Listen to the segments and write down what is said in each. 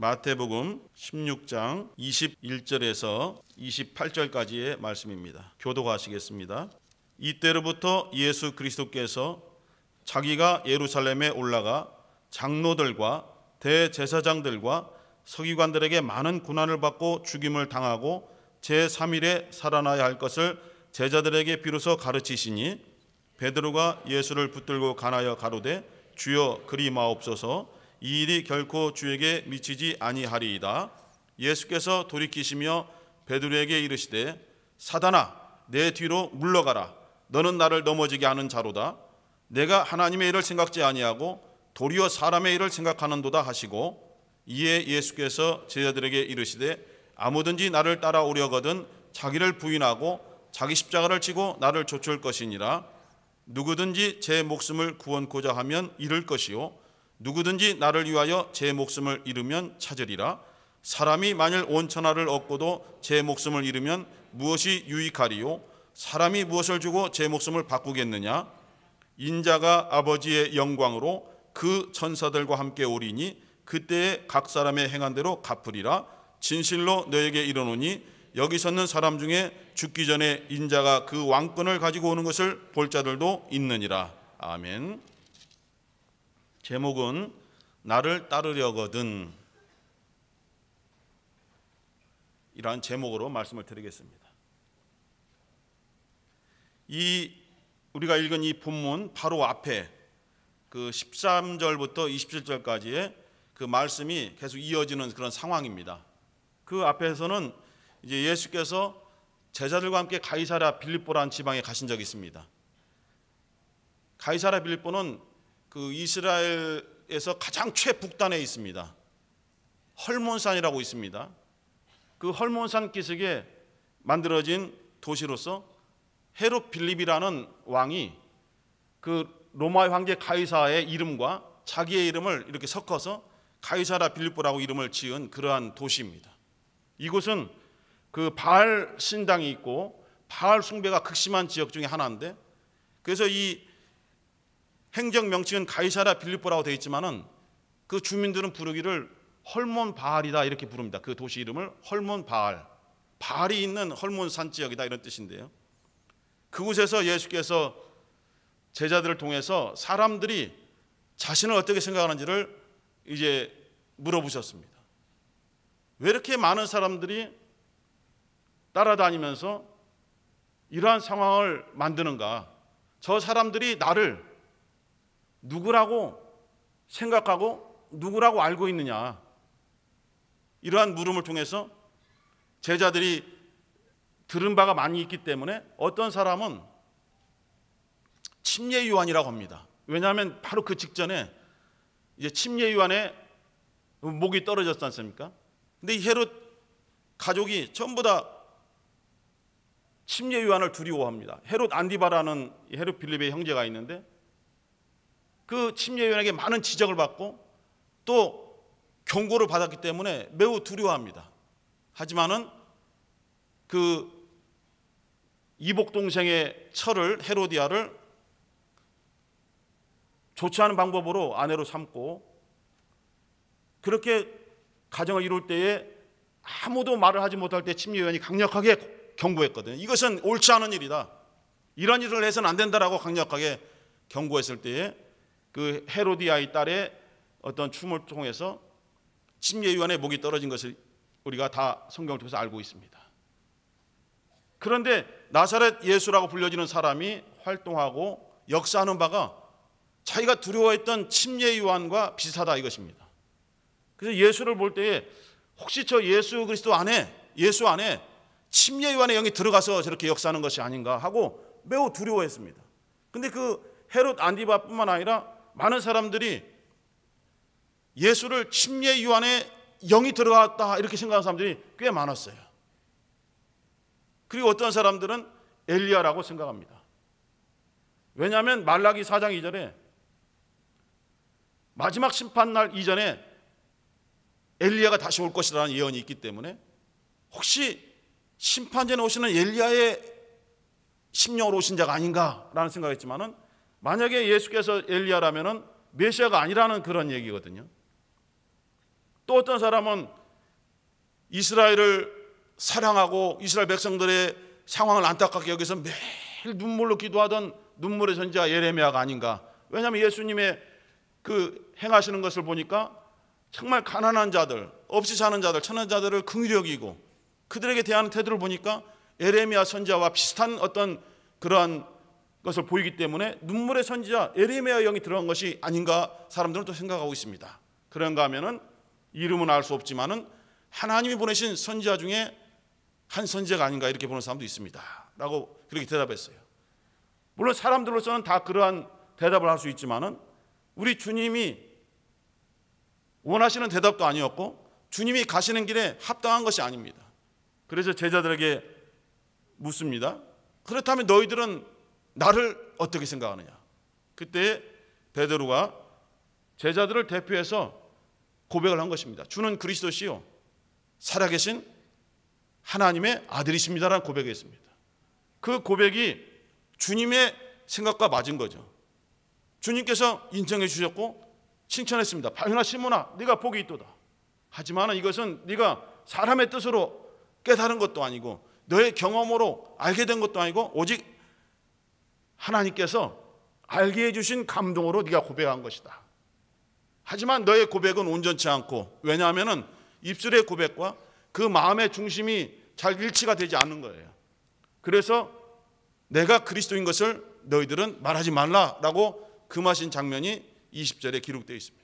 마태복음 16장 21절에서 28절까지의 말씀입니다. 교도하시겠습니다. 이때로부터 예수 그리스도께서 자기가 예루살렘에 올라가 장로들과 대제사장들과 서기관들에게 많은 고난을 받고 죽임을 당하고 제3일에 살아나야 할 것을 제자들에게 비로소 가르치시니 베드로가 예수를 붙들고 가나여 가로되 주여 그리 마옵소서 이 일이 결코 주에게 미치지 아니하리이다. 예수께서 돌이키시며 베드로에게 이르시되 사단아 내 뒤로 물러가라 너는 나를 넘어지게 하는 자로다 내가 하나님의 일을 생각지 아니하고 도리어 사람의 일을 생각하는도다 하시고 이에 예수께서 제자들에게 이르시되 아무든지 나를 따라오려거든 자기를 부인하고 자기 십자가를 지고 나를 좇을 것이니라 누구든지 제 목숨을 구원코자 하면 잃을 것이요 누구든지 나를 위하여 제 목숨을 잃으면 찾으리라 사람이 만일 온 천하를 얻고도 제 목숨을 잃으면 무엇이 유익하리요 사람이 무엇을 주고 제 목숨을 바꾸겠느냐 인자가 아버지의 영광으로 그 천사들과 함께 오리니 그때에 각 사람의 행한 대로 갚으리라 진실로 너에게 이르노니 여기 섰는 사람 중에 죽기 전에 인자가 그 왕권을 가지고 오는 것을 볼 자들도 있느니라 아멘. 제목은 나를 따르려거든 이러한 제목으로 말씀을 드리겠습니다. 이 우리가 읽은 이 본문 바로 앞에 그 13절부터 27절까지의 그 말씀이 계속 이어지는 그런 상황입니다. 그 앞에서는 이제 예수께서 제자들과 함께 가이사라 빌립보라는 지방에 가신 적이 있습니다. 가이사라 빌립보는 그 이스라엘에서 가장 최북단에 있습니다. 헐몬산이라고 있습니다. 그 헐몬산 기슭에 만들어진 도시로서 헤롯 빌립이라는 왕이 그 로마의 황제 가이사의 이름과 자기의 이름을 이렇게 섞어서 가이사라 빌립보라고 이름을 지은 그러한 도시입니다. 이곳은 그 바알 신당이 있고 바알 숭배가 극심한 지역 중에 하나인데 그래서 이 행정 명칭은 가이사라 빌립보라고 되어 있지만은 그 주민들은 부르기를 헐몬 바알이다 이렇게 부릅니다. 그 도시 이름을 헐몬 바알. 바알이 있는 헐몬 산 지역이다 이런 뜻인데요. 그곳에서 예수께서 제자들을 통해서 사람들이 자신을 어떻게 생각하는지를 이제 물어보셨습니다. 왜 이렇게 많은 사람들이 따라다니면서 이러한 상황을 만드는가? 저 사람들이 나를 누구라고 생각하고 누구라고 알고 있느냐. 이러한 물음을 통해서 제자들이 들은 바가 많이 있기 때문에 어떤 사람은 침례 요한이라고 합니다. 왜냐하면 바로 그 직전에 이제 침례 요한의 목이 떨어졌지 않습니까? 근데 이 헤롯 가족이 전부 다 침례 요한을 두려워합니다. 헤롯 안디바라는 헤롯 빌립의 형제가 있는데 그 침례위원에게 많은 지적을 받고 또 경고를 받았기 때문에 매우 두려워합니다. 하지만은 그 이복 동생의 철을 헤로디아를 좋지 않은 방법으로 아내로 삼고 그렇게 가정을 이룰 때에 아무도 말을 하지 못할 때 침례위원이 강력하게 경고했거든요. 이것은 옳지 않은 일이다. 이런 일을 해서는 안 된다라고 강력하게 경고했을 때에 그 헤로디아의 딸의 어떤 춤을 통해서 침례위원의 목이 떨어진 것을 우리가 다 성경을 통해서 알고 있습니다. 그런데 나사렛 예수라고 불려지는 사람이 활동하고 역사하는 바가 자기가 두려워했던 침례 요원과 비슷하다 이것입니다. 그래서 예수를 볼 때에 혹시 저 예수 그리스도 안에 예수 안에 침례 요원의 영이 들어가서 저렇게 역사하는 것이 아닌가 하고 매우 두려워했습니다. 근데 그 헤롯 안디바뿐만 아니라 많은 사람들이 예수를 침례 유한에 영이 들어갔다 이렇게 생각하는 사람들이 꽤 많았어요. 그리고 어떤 사람들은 엘리야라고 생각합니다. 왜냐하면 말라기 4장 이전에 마지막 심판 날 이전에 엘리야가 다시 올 것이라는 예언이 있기 때문에 혹시 심판전에 오시는 엘리야의 심령으로 오신 자가 아닌가라는 생각했지만은 만약에 예수께서 엘리야라면은 메시아가 아니라는 그런 얘기거든요. 또 어떤 사람은 이스라엘을 사랑하고 이스라엘 백성들의 상황을 안타깝게 여기서 매일 눈물로 기도하던 눈물의 전자 예레미야가 아닌가. 왜냐하면 예수님의 그 행하시는 것을 보니까 정말 가난한 자들, 없이 사는 자들, 천한 자들을 긍휼히 여기고 그들에게 대하는 태도를 보니까 예레미야 선자와 비슷한 어떤 그러한 것을 보이기 때문에 눈물의 선지자 에레미야 영이 들어간 것이 아닌가 사람들은 또 생각하고 있습니다. 그런가 하면은 이름은 알 수 없지만은 하나님이 보내신 선지자 중에 한 선지자가 아닌가 이렇게 보는 사람도 있습니다.라고 그렇게 대답했어요. 물론 사람들로서는 다 그러한 대답을 할 수 있지만은 우리 주님이 원하시는 대답도 아니었고 주님이 가시는 길에 합당한 것이 아닙니다. 그래서 제자들에게 묻습니다. 그렇다면 너희들은 나를 어떻게 생각하느냐. 그때 베드로가 제자들을 대표해서 고백을 한 것입니다. 주는 그리스도시요 살아계신 하나님의 아들이십니다라는 고백을 했습니다. 그 고백이 주님의 생각과 맞은 거죠. 주님께서 인정해 주셨고 칭찬했습니다. 바요나 시몬아 네가 복이 있도다. 하지만 이것은 네가 사람의 뜻으로 깨달은 것도 아니고 너의 경험으로 알게 된 것도 아니고 오직 하나님께서 알게 해주신 감동으로 네가 고백한 것이다. 하지만 너의 고백은 온전치 않고 왜냐하면 입술의 고백과 그 마음의 중심이 잘 일치가 되지 않는 거예요. 그래서 내가 그리스도인 것을 너희들은 말하지 말라라고 금하신 장면이 20절에 기록되어 있습니다.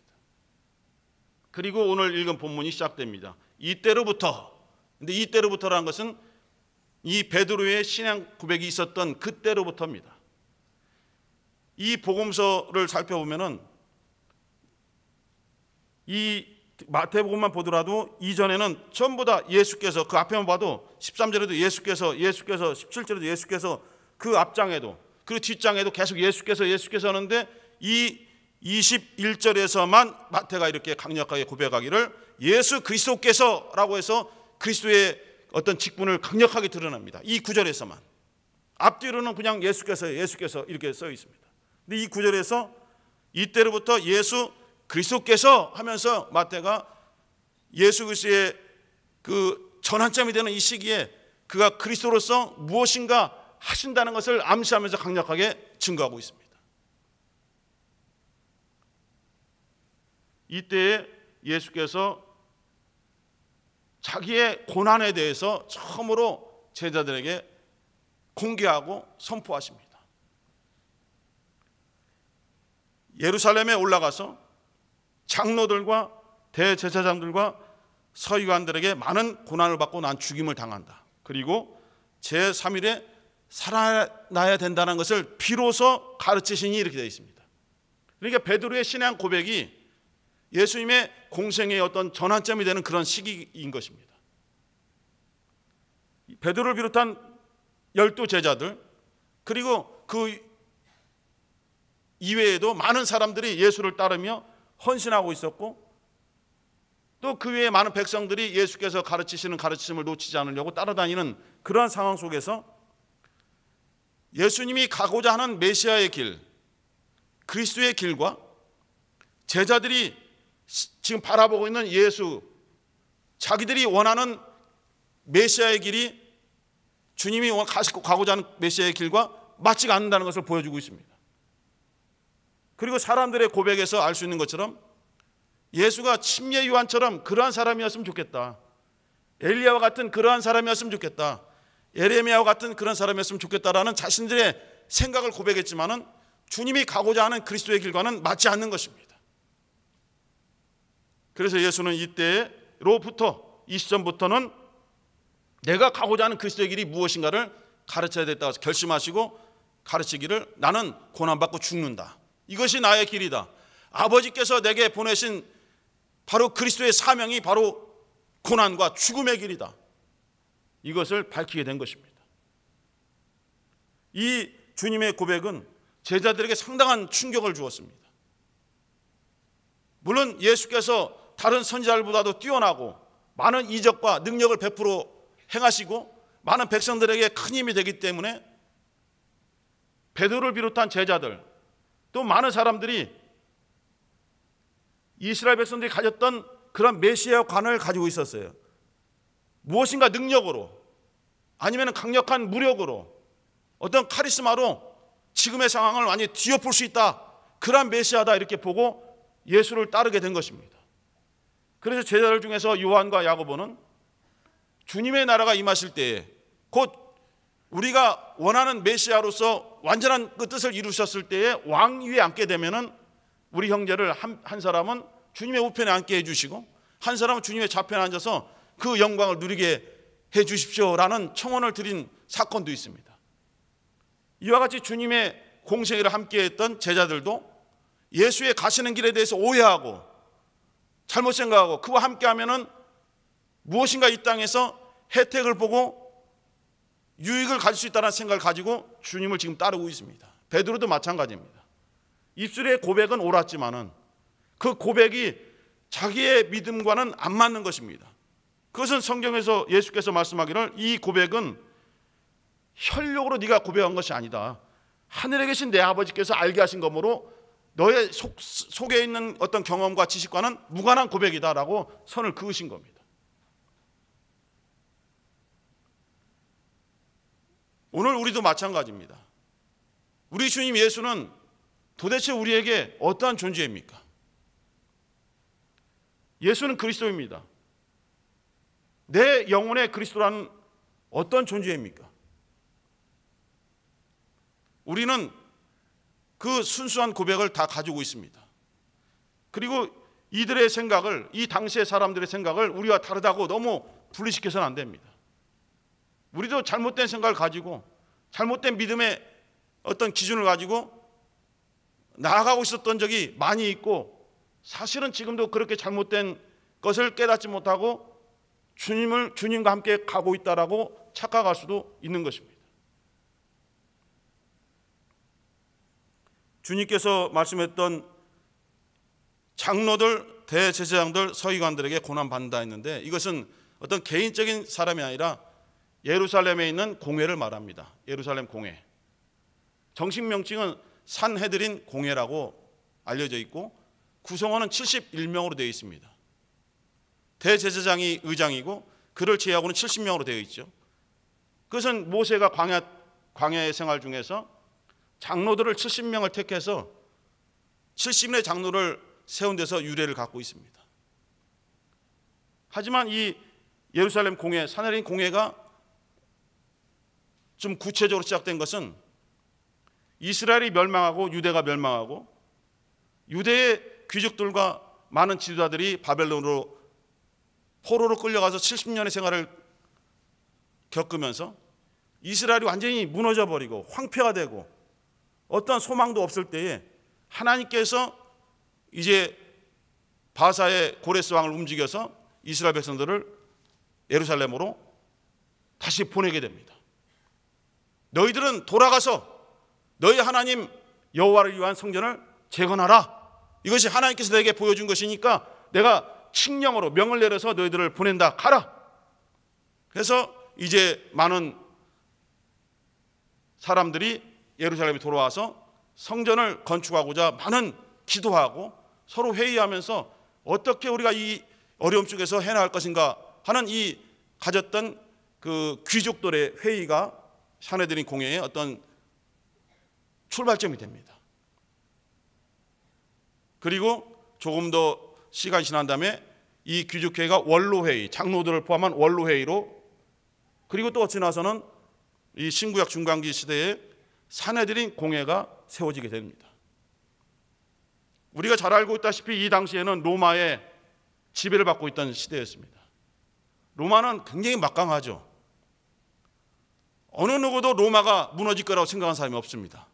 그리고 오늘 읽은 본문이 시작됩니다. 이때로부터 근데 이때로부터라는 것은 이 베드로의 신앙 고백이 있었던 그때로부터입니다. 이 복음서를 살펴보면은 이 마태복음만 보더라도 이전에는 전부 다 예수께서 그 앞에만 봐도 13절에도 예수께서 예수께서 17절에도 예수께서 그 앞장에도 그 뒷장에도 계속 예수께서 예수께서 하는데 이 21절에서만 마태가 이렇게 강력하게 고백하기를 예수 그리스도께서라고 해서 그리스도의 어떤 직분을 강력하게 드러납니다. 이 구절에서만 앞뒤로는 그냥 예수께서 예수께서 이렇게 써 있습니다. 근데 이 구절에서 이때로부터 예수 그리스도께서 하면서 마태가 예수 그리스도의 그 전환점이 되는 이 시기에 그가 그리스도로서 무엇인가 하신다는 것을 암시하면서 강력하게 증거하고 있습니다. 이때 예수께서 자기의 고난에 대해서 처음으로 제자들에게 공개하고 선포하십니다. 예루살렘에 올라가서 장로들과 대제사장들과 서기관들에게 많은 고난을 받고 난 죽임을 당한다. 그리고 제3일에 살아나야 된다는 것을 비로소 가르치시니 이렇게 되어 있습니다. 그러니까 베드로의 신앙 고백이 예수님의 공생의 어떤 전환점이 되는 그런 시기인 것입니다. 베드로를 비롯한 열두 제자들 그리고 그 이외에도 많은 사람들이 예수를 따르며 헌신하고 있었고 또 그 외에 많은 백성들이 예수께서 가르치시는 가르침을 놓치지 않으려고 따라다니는 그러한 상황 속에서 예수님이 가고자 하는 메시아의 길, 그리스도의 길과 제자들이 지금 바라보고 있는 예수, 자기들이 원하는 메시아의 길이 주님이 가 가고자 하는 메시아의 길과 맞지가 않는다는 것을 보여주고 있습니다. 그리고 사람들의 고백에서 알 수 있는 것처럼 예수가 침례 요한처럼 그러한 사람이었으면 좋겠다. 엘리야와 같은 그러한 사람이었으면 좋겠다. 예레미야와 같은 그런 사람이었으면 좋겠다라는 자신들의 생각을 고백했지만은 주님이 가고자 하는 그리스도의 길과는 맞지 않는 것입니다. 그래서 예수는 이때로부터 이 시점부터는 내가 가고자 하는 그리스도의 길이 무엇인가를 가르쳐야 됐다고 결심하시고 가르치기를 나는 고난받고 죽는다. 이것이 나의 길이다. 아버지께서 내게 보내신 바로 그리스도의 사명이 바로 고난과 죽음의 길이다. 이것을 밝히게 된 것입니다. 이 주님의 고백은 제자들에게 상당한 충격을 주었습니다. 물론 예수께서 다른 선지자들보다도 뛰어나고 많은 이적과 능력을 베풀어 행하시고 많은 백성들에게 큰 힘이 되기 때문에 베드로를 비롯한 제자들 또 많은 사람들이 이스라엘 백성들이 가졌던 그런 메시아 관을 가지고 있었어요. 무엇인가 능력으로 아니면 강력한 무력으로 어떤 카리스마로 지금의 상황을 많이 뒤엎을 수 있다. 그러한 메시아다 이렇게 보고 예수를 따르게 된 것입니다. 그래서 제자들 중에서 요한과 야고보는 주님의 나라가 임하실 때에 곧 우리가 원하는 메시아로서 완전한 그 뜻을 이루셨을 때에 왕 위에 앉게 되면은 우리 형제를 한, 한 사람은 주님의 우편에 앉게 해주시고 한 사람은 주님의 좌편에 앉아서 그 영광을 누리게 해주십시오라는 청원을 드린 사건도 있습니다. 이와 같이 주님의 공생애를 함께했던 제자들도 예수의 가시는 길에 대해서 오해하고 잘못 생각하고 그와 함께하면은 무엇인가 이 땅에서 혜택을 보고 유익을 가질 수 있다는 생각을 가지고 주님을 지금 따르고 있습니다. 베드로도 마찬가지입니다. 입술의 고백은 옳았지만은 그 고백이 자기의 믿음과는 안 맞는 것입니다. 그것은 성경에서 예수께서 말씀하기를 이 고백은 혈력으로 네가 고백한 것이 아니다. 하늘에 계신 내 아버지께서 알게 하신 것으로 너의 속, 속에 있는 어떤 경험과 지식과는 무관한 고백이다라고 선을 그으신 겁니다. 오늘 우리도 마찬가지입니다. 우리 주님 예수는 도대체 우리에게 어떠한 존재입니까? 예수는 그리스도입니다. 내 영혼의 그리스도라 어떤 존재입니까? 우리는 그 순수한 고백을 다 가지고 있습니다. 그리고 이들의 생각을, 이 당시의 사람들의 생각을 우리와 다르다고 너무 분리시켜서는 안 됩니다. 우리도 잘못된 생각을 가지고 잘못된 믿음의 어떤 기준을 가지고 나아가고 있었던 적이 많이 있고 사실은 지금도 그렇게 잘못된 것을 깨닫지 못하고 주님을 주님과 함께 가고 있다라고 착각할 수도 있는 것입니다. 주님께서 말씀했던 장로들, 대제사장들, 서기관들에게 고난 받는다 했는데 이것은 어떤 개인적인 사람이 아니라 예루살렘에 있는 공회를 말합니다. 예루살렘 공회. 정식 명칭은 산헤드린 공회라고 알려져 있고 구성원은 71명으로 되어 있습니다. 대제사장이 의장이고 그를 제외하고는 70명으로 되어 있죠. 그것은 모세가 광야 광야의 생활 중에서 장로들을 70명을 택해서 7 0의 장로를 세운 데서 유래를 갖고 있습니다. 하지만 이 예루살렘 공회 사내린 공회가 좀 구체적으로 시작된 것은 이스라엘이 멸망하고 유대가 멸망하고 유대의 귀족들과 많은 지도자들이 바벨론으로 포로로 끌려가서 70년의 생활을 겪으면서 이스라엘이 완전히 무너져 버리고 황폐화 되고 어떤 소망도 없을 때에 하나님께서 이제 바사의 고레스 왕을 움직여서 이스라엘 백성들을 예루살렘으로 다시 보내게 됩니다. 너희들은 돌아가서 너희 하나님 여호와를 위한 성전을 재건하라. 이것이 하나님께서 너에게 보여준 것이니까 내가 칙령으로 명을 내려서 너희들을 보낸다. 가라. 그래서 이제 많은 사람들이 예루살렘에 돌아와서 성전을 건축하고자 많은 기도하고 서로 회의하면서 어떻게 우리가 이 어려움 속에서 해나갈 것인가 하는 이 가졌던 그 귀족들의 회의가 사내들인 공예의 어떤 출발점이 됩니다. 그리고 조금 더시간 지난 다음에 이귀족회가 원로회의, 장로들을 포함한 원로회의로 그리고 또 지나서는 이 신구약 중간기 시대에 사내들인 공예가 세워지게 됩니다. 우리가 잘 알고 있다시피 이 당시에는 로마의 지배를 받고 있던 시대였습니다. 로마는 굉장히 막강하죠. 어느 누구도 로마가 무너질 거라고 생각한 사람이 없습니다.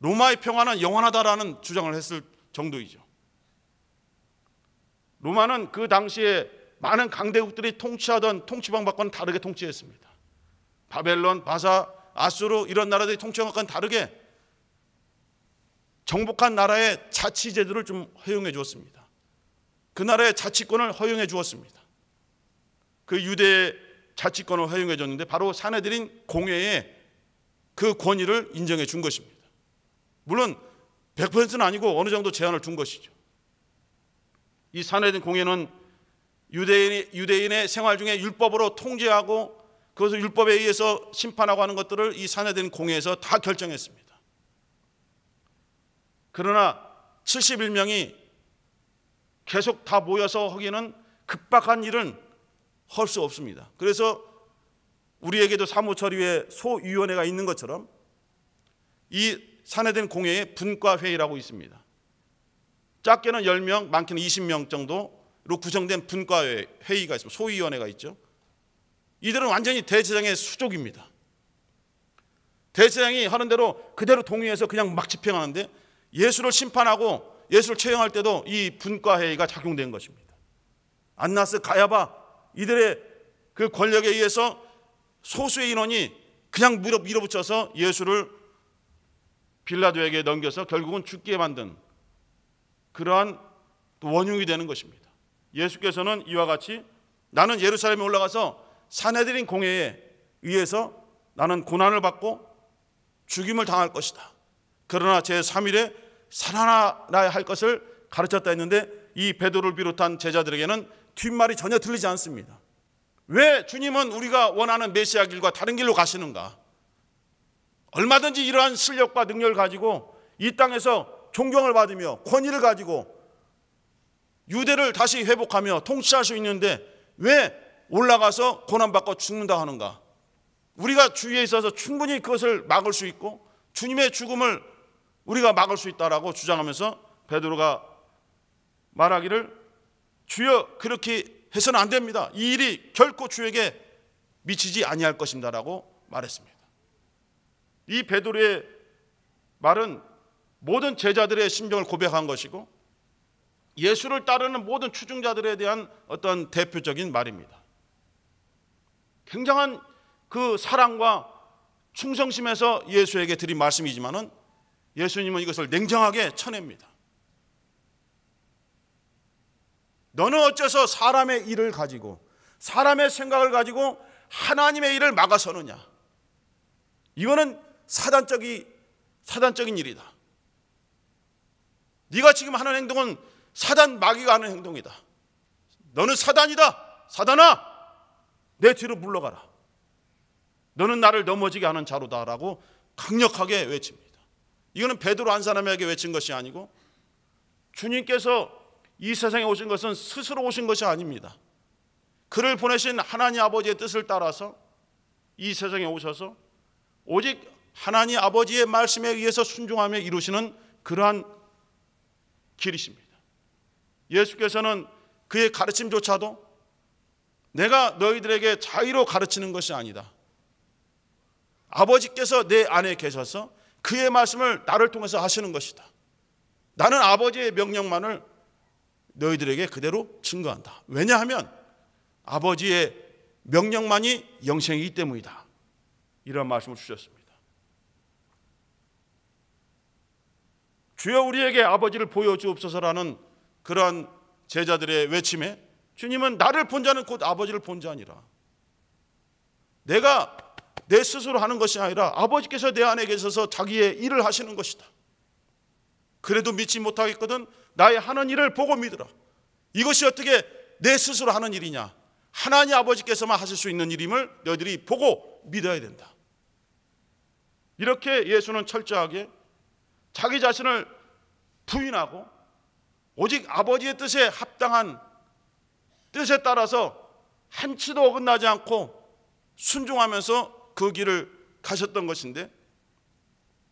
로마의 평화는 영원하다라는 주장을 했을 정도이죠. 로마는 그 당시에 많은 강대국들이 통치하던 통치 방법과는 다르게 통치했습니다. 바벨론, 바사, 아수르 이런 나라들이 통치한 것과는 다르게 정복한 나라의 자치 제도를 좀 허용해 주었습니다. 그 나라의 자치권을 허용해 주었습니다. 그 유대 자치권을 허용해 줬는데 바로 사내들인 공회에 그 권위를 인정해 준 것입니다. 물론 100%는 아니고 어느 정도 제한을 준 것이죠. 이 사내들인 공회는 유대인의, 유대인의 생활 중에 율법으로 통제하고 그것을 율법에 의해서 심판하고 하는 것들을 이 사내들인 공회에서 다 결정했습니다. 그러나 71명이 계속 다 모여서 하기는 급박한 일은 할수 없습니다. 그래서 우리에게도 사무처리회 소위원회가 있는 것처럼 이 산해된 공회의 분과회의라고 있습니다. 작게는 10명, 많게는 20명 정도로 구성된 분과회의가 있습니다. 소위원회가 있죠. 이들은 완전히 대제장의 수족입니다. 대제장이 하는 대로 그대로 동의해서 그냥 막 집행하는데 예수를 심판하고 예수를 채용할 때도 이 분과회의가 작용된 것입니다. 안나스 가야바 이들의 그 권력에 의해서 소수의 인원이 그냥 밀어붙여서 예수를 빌라도에게 넘겨서 결국은 죽게 만든 그러한 원흉이 되는 것입니다. 예수께서는 이와 같이 나는 예루살렘에 올라가서 사내들인 공회에 의해서 나는 고난을 받고 죽임을 당할 것이다. 그러나 제 3일에 살아나야 할 것을 가르쳤다 했는데 이 베드로를 비롯한 제자들에게는 뒷말이 전혀 들리지 않습니다. 왜 주님은 우리가 원하는 메시아 길과 다른 길로 가시는가? 얼마든지 이러한 실력과 능력을 가지고 이 땅에서 존경을 받으며 권위를 가지고 유대를 다시 회복하며 통치할 수 있는데 왜 올라가서 고난받고 죽는다 하는가? 우리가 주위에 있어서 충분히 그것을 막을 수 있고 주님의 죽음을 우리가 막을 수 있다라고 주장하면서 베드로가 말하기를 주여 그렇게 해서는 안 됩니다. 이 일이 결코 주에게 미치지 아니할 것입니다라고 말했습니다. 이 베드로의 말은 모든 제자들의 심정을 고백한 것이고 예수를 따르는 모든 추종자들에 대한 어떤 대표적인 말입니다. 굉장한 그 사랑과 충성심에서 예수에게 드린 말씀이지만은 예수님은 이것을 냉정하게 쳐냅니다. 너는 어째서 사람의 일을 가지고 사람의 생각을 가지고 하나님의 일을 막아서느냐? 이거는 사단적이 사단적인 일이다. 네가 지금 하는 행동은 사단 마귀가 하는 행동이다. 너는 사단이다. 사단아, 내 뒤로 물러가라. 너는 나를 넘어지게 하는 자로다라고 강력하게 외칩니다. 이거는 베드로 한 사람에게 외친 것이 아니고 주님께서 이 세상에 오신 것은 스스로 오신 것이 아닙니다. 그를 보내신 하나님 아버지의 뜻을 따라서 이 세상에 오셔서 오직 하나님 아버지의 말씀에 의해서 순종하며 이루시는 그러한 길이십니다. 예수께서는 그의 가르침조차도 내가 너희들에게 자유로 가르치는 것이 아니다. 아버지께서 내 안에 계셔서 그의 말씀을 나를 통해서 하시는 것이다. 나는 아버지의 명령만을 너희들에게 그대로 증거한다. 왜냐하면 아버지의 명령만이 영생이기 때문이다. 이런 말씀을 주셨습니다. 주여 우리에게 아버지를 보여주옵소서라는 그러한 제자들의 외침에 주님은 나를 본 자는 곧 아버지를 본 자니라. 내가 내 스스로 하는 것이 아니라 아버지께서 내 안에 계셔서 자기의 일을 하시는 것이다. 그래도 믿지 못하겠거든 나의 하는 일을 보고 믿으라. 이것이 어떻게 내 스스로 하는 일이냐? 하나님 아버지께서만 하실 수 있는 일임을 너희들이 보고 믿어야 된다. 이렇게 예수는 철저하게 자기 자신을 부인하고 오직 아버지의 뜻에 합당한 뜻에 따라서 한치도 어긋나지 않고 순종하면서 그 길을 가셨던 것인데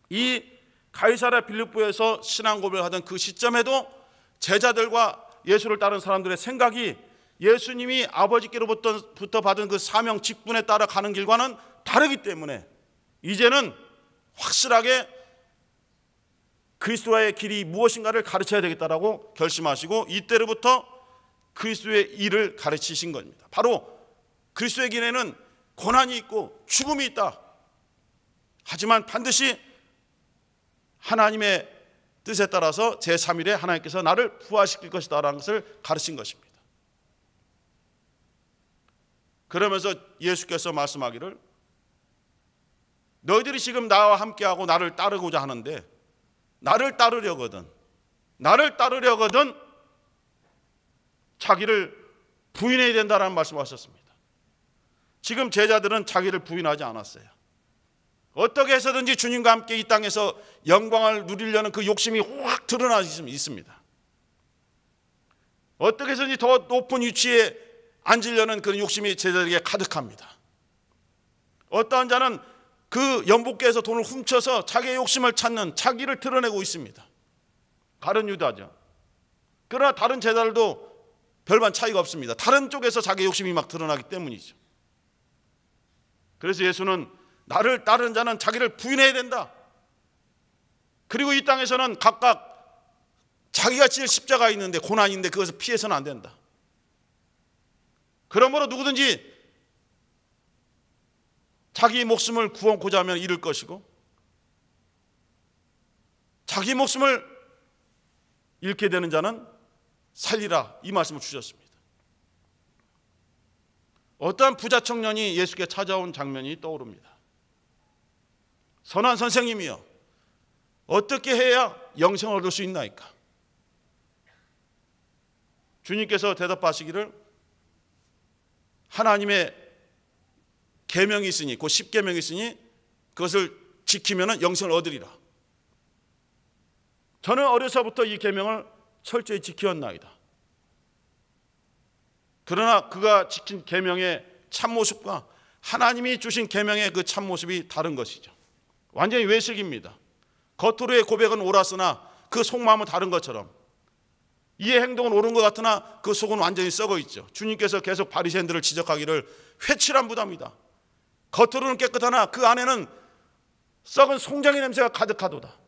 이 가이사라 빌립보에서 신앙 고백하던 그 시점에도 제자들과 예수를 따른 사람들의 생각이 예수님이 아버지께로부터 받은 그 사명 직분에 따라 가는 길과는 다르기 때문에 이제는 확실하게 그리스도와의 길이 무엇인가를 가르쳐야 되겠다라고 결심하시고 이때로부터 그리스도의 일을 가르치신 겁니다. 바로 그리스도의 길에는 고난이 있고 죽음이 있다. 하지만 반드시 하나님의 뜻에 따라서 제3일에 하나님께서 나를 부활시킬 것이다 라는 것을 가르친 것입니다. 그러면서 예수께서 말씀하기를 너희들이 지금 나와 함께하고 나를 따르고자 하는데 나를 따르려거든 나를 따르려거든 자기를 부인해야 된다라는 말씀을 하셨습니다. 지금 제자들은 자기를 부인하지 않았어요. 어떻게 해서든지 주님과 함께 이 땅에서 영광을 누리려는 그 욕심이 확 드러나 있습니다. 어떻게 해서든지 더 높은 위치에 앉으려는 그런 욕심이 제자들에게 가득합니다. 어떠 자는 그 연복계에서 돈을 훔쳐서 자기의 욕심을 찾는 자기를 드러내고 있습니다. 다른 유다죠. 그러나 다른 제자들도 별반 차이가 없습니다. 다른 쪽에서 자기 욕심이 막 드러나기 때문이죠. 그래서 예수는 나를 따르는 자는 자기를 부인해야 된다. 그리고 이 땅에서는 각각 자기가 지을 십자가 있는데 고난인데 그것을 피해서는 안 된다. 그러므로 누구든지 자기 목숨을 구원고자 하면 잃을 것이고 자기 목숨을 잃게 되는 자는 살리라 이 말씀을 주셨습니다. 어떠 부자 청년이 예수께 찾아온 장면이 떠오릅니다. 선한 선생님이여 어떻게 해야 영생을 얻을 수 있나이까? 주님께서 대답하시기를 하나님의 계명이 있으니 그 십계명이 있으니 그것을 지키면 영생을 얻으리라. 저는 어려서부터 이 계명을 철저히 지키었나이다. 그러나 그가 지킨 계명의 참모습과 하나님이 주신 계명의 그 참모습이 다른 것이죠. 완전히 외식입니다. 겉으로의 고백은 옳았으나 그 속마음은 다른 것처럼 이의 행동은 옳은 것 같으나 그 속은 완전히 썩어 있죠. 주님께서 계속 바리새인들을 지적하기를 회칠한 부담이다. 겉으로는 깨끗하나 그 안에는 썩은 송장의 냄새가 가득하도다.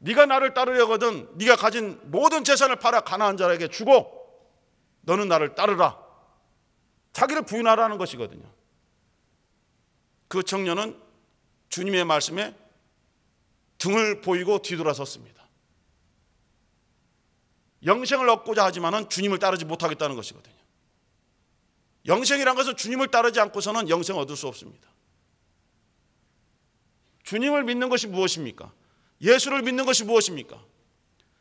네가 나를 따르려거든 네가 가진 모든 재산을 팔아 가난한 자에게 주고 너는 나를 따르라. 자기를 부인하라는 것이거든요. 그 청년은 주님의 말씀에 등을 보이고 뒤돌아섰습니다. 영생을 얻고자 하지만은 주님을 따르지 못하겠다는 것이거든요. 영생이란 것은 주님을 따르지 않고서는 영생 얻을 수 없습니다. 주님을 믿는 것이 무엇입니까? 예수를 믿는 것이 무엇입니까?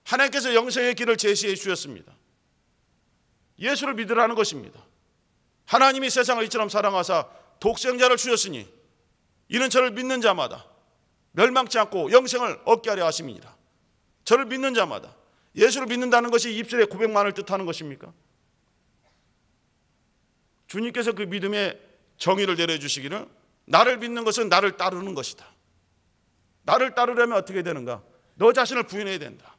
하나님께서 영생의 길을 제시해 주셨습니다. 예수를 믿으라는 것입니다. 하나님이 세상을 이처럼 사랑하사 독생자를 주셨으니 이는 저를 믿는 자마다 멸망치 않고 영생을 얻게 하려 하심이니라. 저를 믿는 자마다 예수를 믿는다는 것이 입술의 고백만을 뜻하는 것입니까? 주님께서 그 믿음의 정의를 내려주시기를 나를 믿는 것은 나를 따르는 것이다. 나를 따르려면 어떻게 되는가? 너 자신을 부인해야 된다.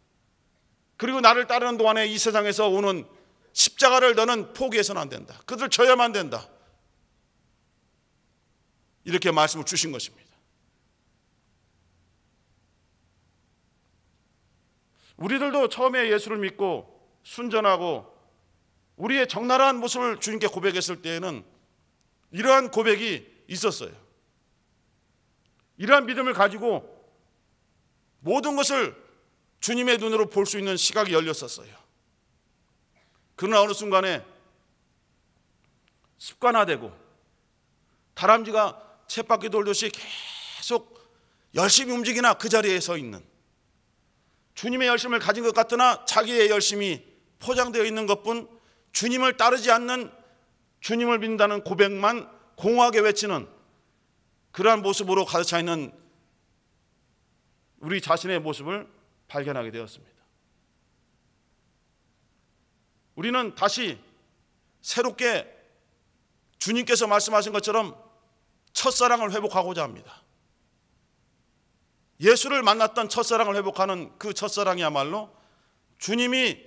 그리고 나를 따르는 동안에 이 세상에서 오는 십자가를 너는 포기해서는 안 된다. 그들 져야만 된다. 이렇게 말씀을 주신 것입니다. 우리들도 처음에 예수를 믿고 순전하고 우리의 적나라한 모습을 주님께 고백했을 때에는 이러한 고백이 있었어요. 이러한 믿음을 가지고 모든 것을 주님의 눈으로 볼 수 있는 시각이 열렸었어요. 그러나 어느 순간에 습관화되고 다람쥐가 쳇바퀴 돌듯이 계속 열심히 움직이나 그 자리에 서 있는 주님의 열심을 가진 것 같으나 자기의 열심이 포장되어 있는 것뿐 주님을 따르지 않는 주님을 믿는다는 고백만 공허하게 외치는 그러한 모습으로 가득 차 있는 우리 자신의 모습을 발견하게 되었습니다. 우리는 다시 새롭게 주님께서 말씀하신 것처럼 첫사랑을 회복하고자 합니다. 예수를 만났던 첫사랑을 회복하는 그 첫사랑이야말로 주님이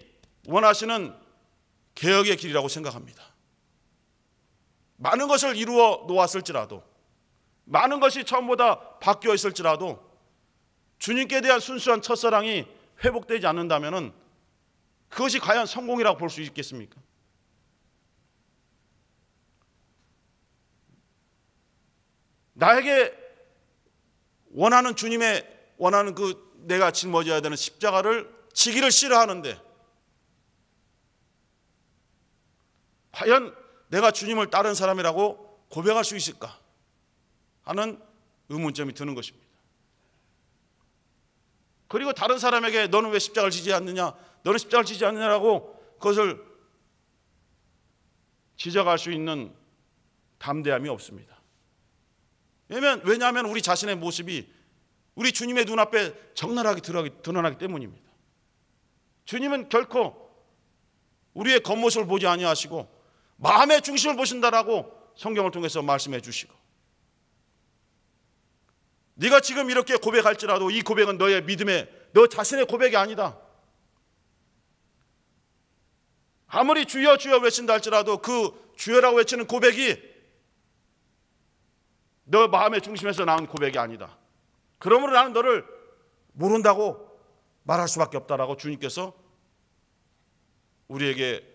원하시는 개혁의 길이라고 생각합니다. 많은 것을 이루어 놓았을지라도 많은 것이 처음보다 바뀌어 있을지라도 주님께 대한 순수한 첫사랑이 회복되지 않는다면 그것이 과연 성공이라고 볼 수 있겠습니까? 나에게 원하는 주님의 원하는 그 내가 짊어져야 되는 십자가를 지기를 싫어하는데 과연 내가 주님을 따른 사람이라고 고백할 수 있을까 하는 의문점이 드는 것입니다. 그리고 다른 사람에게 너는 왜 십자가를 지지 않느냐? 너는 십자가를 지지 않느냐라고 그것을 지적할 수 있는 담대함이 없습니다. 왜냐하면, 왜냐하면 우리 자신의 모습이 우리 주님의 눈앞에 적나라하게 드러나기 때문입니다. 주님은 결코 우리의 겉모습을 보지 아니하시고 마음의 중심을 보신다라고 성경을 통해서 말씀해 주시고 네가 지금 이렇게 고백할지라도 이 고백은 너의 믿음의 너 자신의 고백이 아니다. 아무리 주여 주여 외친다 할지라도 그 주여라고 외치는 고백이 너 마음의 중심에서 나온 고백이 아니다. 그러므로 나는 너를 모른다고 말할 수밖에 없다라고 주님께서 우리에게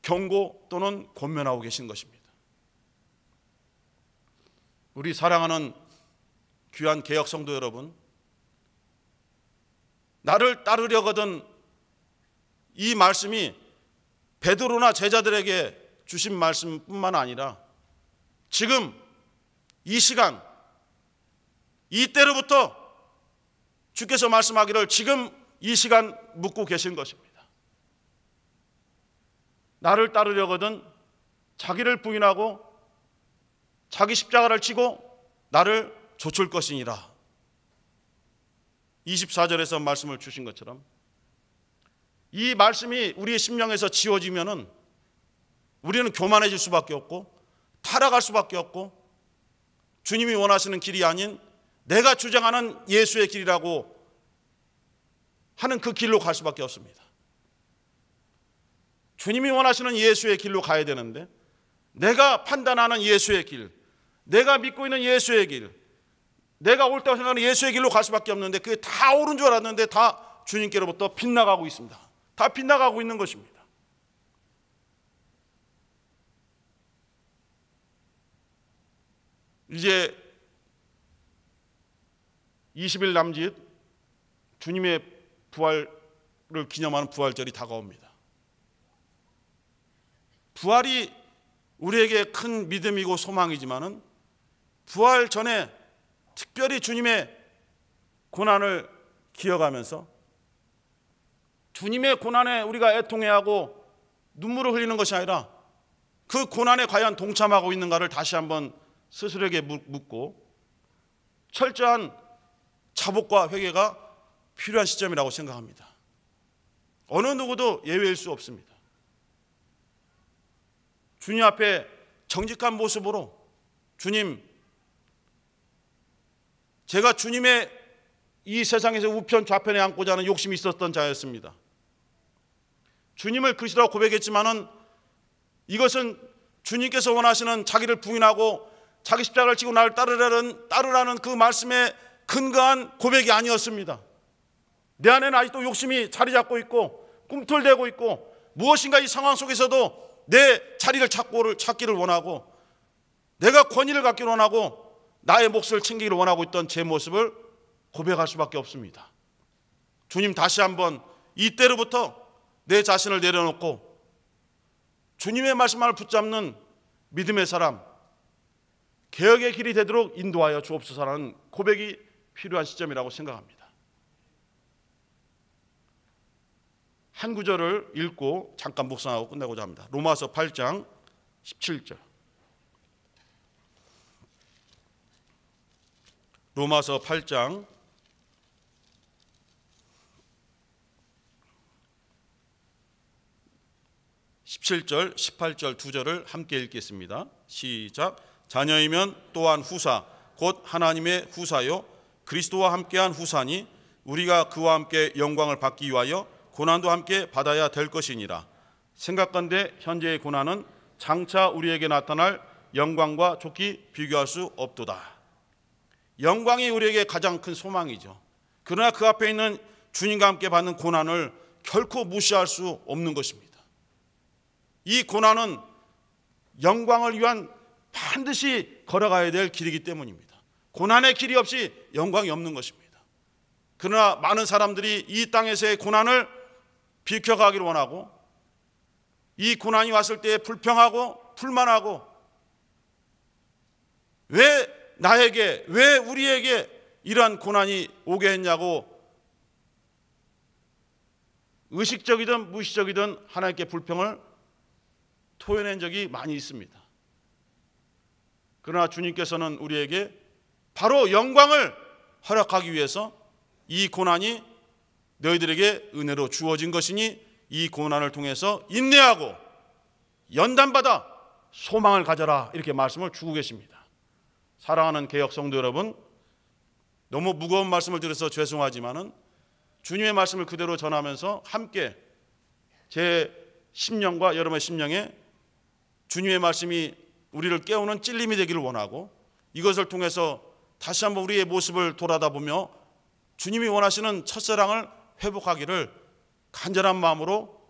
경고 또는 권면하고 계신 것입니다. 우리 사랑하는 귀한 개혁 성도 여러분, 나를 따르려거든 이 말씀이 베드로나 제자들에게 주신 말씀뿐만 아니라 지금 이 시간, 이때로부터 주께서 말씀하기를 지금 이 시간 묻고 계신 것입니다. 나를 따르려거든 자기를 부인하고 자기 십자가를 치고 나를 조출 것이니라. 24절에서 말씀을 주신 것처럼 이 말씀이 우리의 심령에서 지워지면은 우리는 교만해질 수밖에 없고 타락할 수밖에 없고 주님이 원하시는 길이 아닌 내가 주장하는 예수의 길이라고 하는 그 길로 갈 수밖에 없습니다. 주님이 원하시는 예수의 길로 가야 되는데 내가 판단하는 예수의 길, 내가 믿고 있는 예수의 길, 내가 옳다고 생각하는 예수의 길로 갈 수밖에 없는데 그게 다 옳은 줄 알았는데 다 주님께로부터 빗나가고 있습니다. 다 빗나가고 있는 것입니다. 이제 20일 남짓 주님의 부활을 기념하는 부활절이 다가옵니다. 부활이 우리에게 큰 믿음이고 소망이지만은 부활 전에 특별히 주님의 고난을 기억하면서 주님의 고난에 우리가 애통해 하고 눈물을 흘리는 것이 아니라 그 고난에 과연 동참하고 있는가를 다시 한번 스스로에게 묻고 철저한 자복과 회개가 필요한 시점이라고 생각합니다. 어느 누구도 예외일 수 없습니다. 주님 앞에 정직한 모습으로 주님, 제가 주님의 이 세상에서 우편 좌편에 앉고자 하는 욕심이 있었던 자였습니다. 주님을 그시라고 고백했지만은 이것은 주님께서 원하시는 자기를 부인하고 자기 십자가를 지고 나를 따르라는, 따르라는 그 말씀에 근거한 고백이 아니었습니다. 내 안에는 아직도 욕심이 자리 잡고 있고 꿈틀대고 있고 무엇인가 이 상황 속에서도 내 자리를 찾고를, 찾기를 원하고 내가 권위를 갖기를 원하고 나의 몫을 챙기기를 원하고 있던 제 모습을 고백할 수밖에 없습니다. 주님 다시 한번 이때로부터 내 자신을 내려놓고 주님의 말씀을 붙잡는 믿음의 사람, 개혁의 길이 되도록 인도하여 주옵소서라는 고백이 필요한 시점이라고 생각합니다. 한 구절을 읽고 잠깐 묵상하고 끝내고자 합니다. 로마서 8장 17절. 로마서 8장 17절, 18절 두 절을 함께 읽겠습니다. 시작. 자녀이면 또한 후사 곧 하나님의 후사요 그리스도와 함께한 후사니 우리가 그와 함께 영광을 받기 위하여 고난도 함께 받아야 될 것이니라 생각건대 현재의 고난은 장차 우리에게 나타날 영광과 좋기 비교할 수 없도다 영광이 우리에게 가장 큰 소망이죠 그러나 그 앞에 있는 주님과 함께 받는 고난을 결코 무시할 수 없는 것입니다 이 고난은 영광을 위한 반드시 걸어가야 될 길이기 때문입니다. 고난의 길이 없이 영광이 없는 것입니다. 그러나 많은 사람들이 이 땅에서의 고난을 비켜가기를 원하고 이 고난이 왔을 때 불평하고 불만하고 왜 나에게 왜 우리에게 이러한 고난이 오게 했냐고 의식적이든 무의식적이든 하나님께 불평을 토해낸 적이 많이 있습니다. 그러나 주님께서는 우리에게 바로 영광을 허락하기 위해서 이 고난이 너희들에게 은혜로 주어진 것이니 이 고난을 통해서 인내하고 연단받아 소망을 가져라 이렇게 말씀을 주고 계십니다. 사랑하는 개혁 성도 여러분, 너무 무거운 말씀을 드려서 죄송하지만은 주님의 말씀을 그대로 전하면서 함께 제 심령과 여러분의 심령에 주님의 말씀이 우리를 깨우는 찔림이 되기를 원하고 이것을 통해서 다시 한번 우리의 모습을 돌아다보며 주님이 원하시는 첫사랑을 회복하기를 간절한 마음으로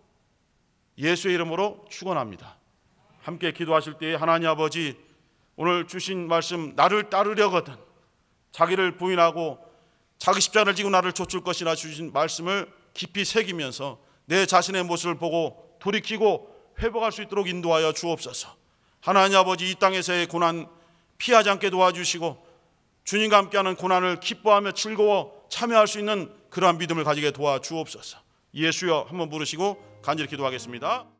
예수의 이름으로 축원합니다. 함께 기도하실 때에 하나님 아버지 오늘 주신 말씀 나를 따르려거든 자기를 부인하고 자기 십자가를 지고 나를 좇을 것이라 주신 말씀을 깊이 새기면서 내 자신의 모습을 보고 돌이키고 회복할 수 있도록 인도하여 주옵소서. 하나님 아버지 이 땅에서의 고난 피하지 않게 도와주시고 주님과 함께하는 고난을 기뻐하며 즐거워 참여할 수 있는 그러한 믿음을 가지게 도와주옵소서. 예수여 한번 부르시고 간절히 기도하겠습니다.